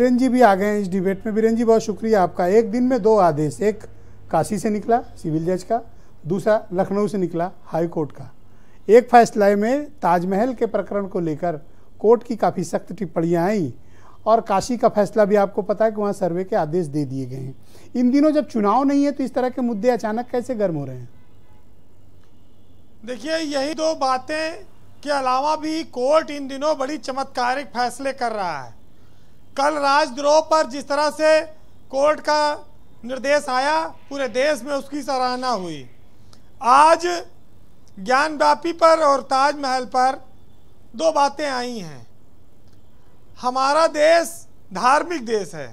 बीरेन जी भी आ गए हैं इस डिबेट में बीरेन जी बहुत शुक्रिया आपका एक दिन में दो आदेश एक काशी से निकला सिविल जज का दूसरा लखनऊ से निकला हाई कोर्ट का एक फैसला में ताजमहल के प्रकरण को लेकर कोर्ट की काफ़ी सख्त टिप्पणियाँ आई और काशी का फैसला भी आपको पता है कि वहाँ सर्वे के आदेश दे दिए गए हैं इन दिनों जब चुनाव नहीं है तो इस तरह के मुद्दे अचानक कैसे गर्म हो रहे हैं देखिए यही दो बातें के अलावा भी कोर्ट इन दिनों बड़ी चमत्कारिक फैसले कर रहा है कल राजद्रोह पर जिस तरह से कोर्ट का निर्देश आया पूरे देश में उसकी सराहना हुई आज ज्ञान व्यापी पर और ताजमहल पर दो बातें आई हैं हमारा देश धार्मिक देश है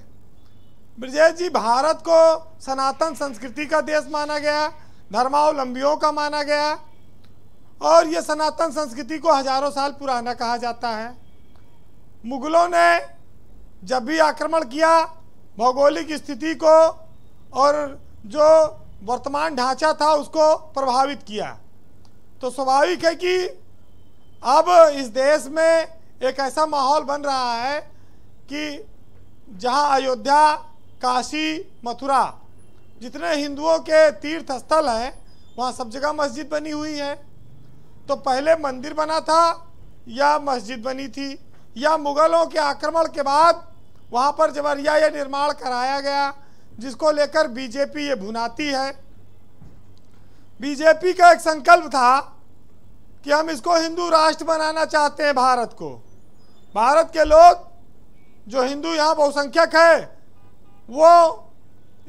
ब्रजेश जी भारत को सनातन संस्कृति का देश माना गया धर्मावलंबियों का माना गया और ये सनातन संस्कृति को हजारों साल पुराना कहा जाता है मुगलों ने जब भी आक्रमण किया भौगोलिक स्थिति को और जो वर्तमान ढांचा था उसको प्रभावित किया तो स्वाभाविक है कि अब इस देश में एक ऐसा माहौल बन रहा है कि जहां अयोध्या काशी मथुरा जितने हिंदुओं के तीर्थ स्थल हैं वहाँ सब जगह मस्जिद बनी हुई है तो पहले मंदिर बना था या मस्जिद बनी थी या मुग़लों के आक्रमण के बाद वहाँ पर जवरिया ये निर्माण कराया गया जिसको लेकर बीजेपी ये भुनाती है बीजेपी का एक संकल्प था कि हम इसको हिंदू राष्ट्र बनाना चाहते हैं भारत को भारत के लोग जो हिंदू यहाँ बहुसंख्यक है वो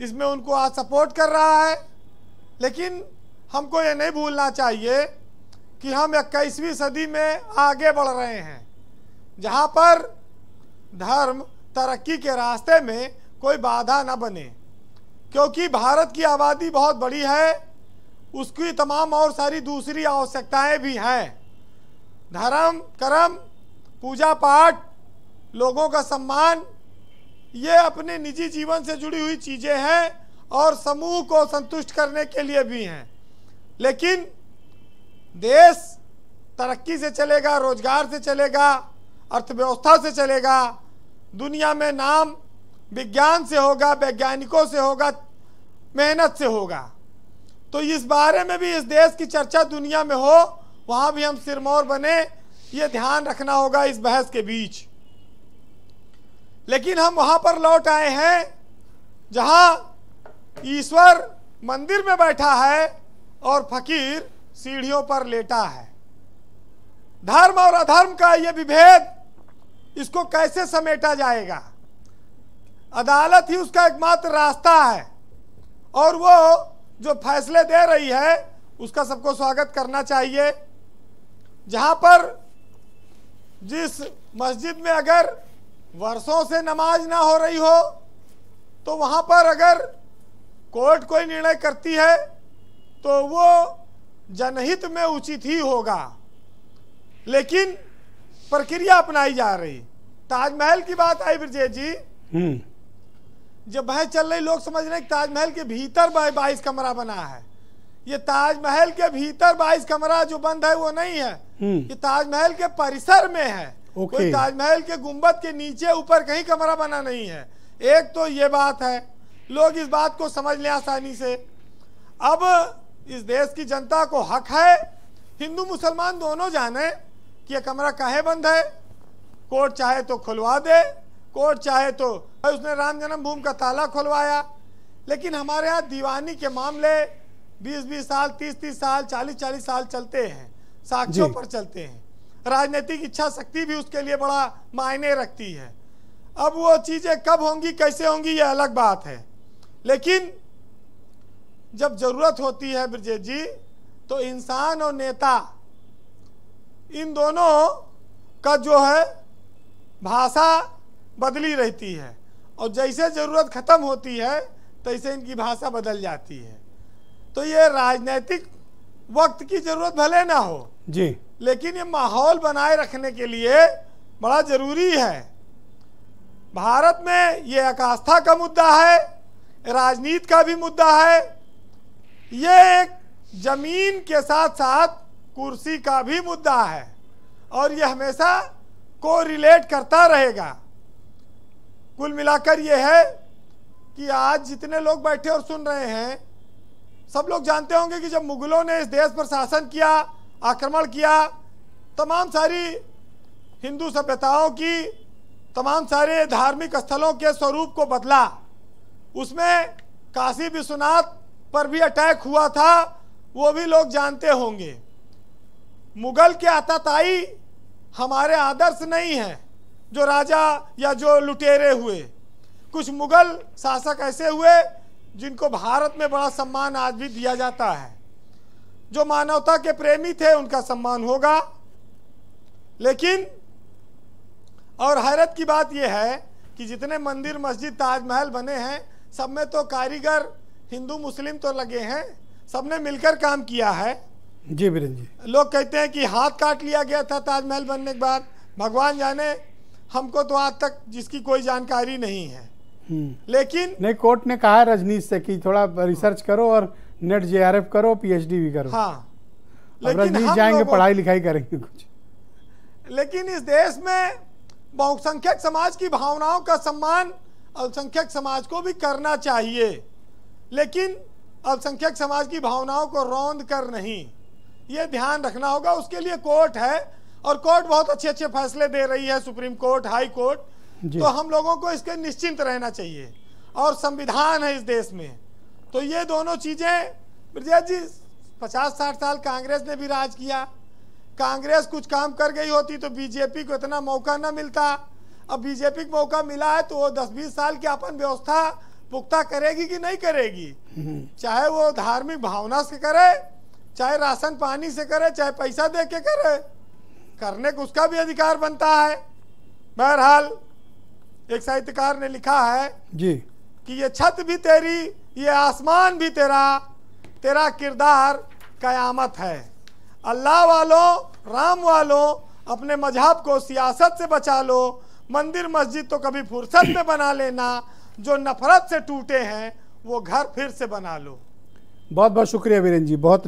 इसमें उनको आज सपोर्ट कर रहा है लेकिन हमको ये नहीं भूलना चाहिए कि हम इक्कीसवीं सदी में आगे बढ़ रहे हैं जहाँ पर धर्म तरक्की के रास्ते में कोई बाधा न बने क्योंकि भारत की आबादी बहुत बड़ी है उसकी तमाम और सारी दूसरी आवश्यकताएं भी हैं धर्म कर्म पूजा पाठ लोगों का सम्मान ये अपने निजी जीवन से जुड़ी हुई चीज़ें हैं और समूह को संतुष्ट करने के लिए भी हैं लेकिन देश तरक्की से चलेगा रोजगार से चलेगा अर्थव्यवस्था से चलेगा दुनिया में नाम विज्ञान से होगा वैज्ञानिकों से होगा मेहनत से होगा तो इस बारे में भी इस देश की चर्चा दुनिया में हो वहाँ भी हम सिरमौर बने ये ध्यान रखना होगा इस बहस के बीच लेकिन हम वहाँ पर लौट आए हैं जहाँ ईश्वर मंदिर में बैठा है और फकीर सीढ़ियों पर लेटा है धर्म और अधर्म का ये विभेद इसको कैसे समेटा जाएगा अदालत ही उसका एकमात्र रास्ता है और वो जो फैसले दे रही है उसका सबको स्वागत करना चाहिए जहां पर जिस मस्जिद में अगर वर्षों से नमाज ना हो रही हो तो वहां पर अगर कोर्ट कोई निर्णय करती है तो वो जनहित में उचित ही होगा लेकिन प्रक्रिया अपनाई जा रही ताजमहल की बात आई ब्रजेश जी हम्म। जब बहस चल रही लोग समझ रहे ताजमहल के भीतर बाईस कमरा बना है ये ताजमहल के भीतर बाईस कमरा जो बंद है वो नहीं है हम्म। ये ताजमहल के परिसर में है कोई ताजमहल के गुंबद के नीचे ऊपर कहीं कमरा बना नहीं है एक तो ये बात है लोग इस बात को समझ लें आसानी से अब इस देश की जनता को हक है हिंदू मुसलमान दोनों जाने कि यह कमरा कहे बंद है कोर्ट चाहे तो खुलवा दे कोर्ट चाहे तो उसने राम जन्मभूमि का ताला खुलवाया लेकिन हमारे यहाँ दीवानी के मामले 20-20 साल 30-30 साल 40-40 साल चलते हैं साक्ष्यों पर चलते हैं राजनीतिक इच्छा शक्ति भी उसके लिए बड़ा मायने रखती है अब वो चीज़ें कब होंगी कैसे होंगी ये अलग बात है लेकिन जब ज़रूरत होती है ब्रजेश जी तो इंसान और नेता इन दोनों का जो है भाषा बदली रहती है और जैसे ज़रूरत ख़त्म होती है तैसे इनकी भाषा बदल जाती है तो ये राजनीतिक वक्त की ज़रूरत भले ना हो जी लेकिन ये माहौल बनाए रखने के लिए बड़ा ज़रूरी है भारत में ये अकास्था का मुद्दा है राजनीति का भी मुद्दा है ये एक ज़मीन के साथ साथ कुर्सी का भी मुद्दा है और यह हमेशा को रिलेट करता रहेगा कुल मिलाकर यह है कि आज जितने लोग बैठे और सुन रहे हैं सब लोग जानते होंगे कि जब मुगलों ने इस देश पर शासन किया आक्रमण किया तमाम सारी हिंदू सभ्यताओं की तमाम सारे धार्मिक स्थलों के स्वरूप को बदला उसमें काशी विश्वनाथ पर भी अटैक हुआ था वो भी लोग जानते होंगे मुगल के आताताई हमारे आदर्श नहीं हैं जो राजा या जो लुटेरे हुए कुछ मुगल शासक ऐसे हुए जिनको भारत में बड़ा सम्मान आज भी दिया जाता है जो मानवता के प्रेमी थे उनका सम्मान होगा लेकिन और हैरत की बात यह है कि जितने मंदिर मस्जिद ताजमहल बने हैं सब में तो कारीगर हिंदू मुस्लिम तो लगे हैं सबने मिलकर काम किया है जी बीरेन जी लोग कहते हैं कि हाथ काट लिया गया था ताजमहल बनने के बाद भगवान जाने हमको तो आज तक जिसकी कोई जानकारी नहीं है हम्म। लेकिन नहीं कोर्ट ने कहा रजनीश से कि थोड़ा रिसर्च करो और नेट जेआरएफ करो पीएचडी भी करो हाँ लेकिन रजनीश जाएंगे पढ़ाई लिखाई करेंगे कुछ लेकिन इस देश में बहुसंख्यक समाज की भावनाओं का सम्मान अल्पसंख्यक समाज को भी करना चाहिए लेकिन अल्पसंख्यक समाज की भावनाओं को रौंद कर नहीं ये ध्यान रखना होगा उसके लिए कोर्ट है और कोर्ट बहुत अच्छे अच्छे फैसले दे रही है सुप्रीम कोर्ट हाई कोर्ट तो हम लोगों को इसके निश्चिंत रहना चाहिए और संविधान है इस देश में तो ये दोनों चीज़ें ब्रजेश जी पचास साठ साल कांग्रेस ने भी राज किया कांग्रेस कुछ काम कर गई होती तो बीजेपी को इतना मौका ना मिलता अब बीजेपी को मौका मिला है तो वो दस बीस साल की अपन व्यवस्था पुख्ता करेगी कि नहीं करेगी हम्म। चाहे वो धार्मिक भावना से करे चाहे राशन पानी से करे चाहे पैसा दे के करे करने को उसका भी अधिकार बनता है बहरहाल एक साहित्यकार ने लिखा है जी कि ये छत भी तेरी ये आसमान भी तेरा तेरा किरदार कयामत है अल्लाह वालों राम वालों अपने मजहब को सियासत से बचा लो मंदिर मस्जिद तो कभी फुर्सत में बना लेना जो नफरत से टूटे हैं वो घर फिर से बना लो बहुत बहुत शुक्रिया वीरेन जी बहुत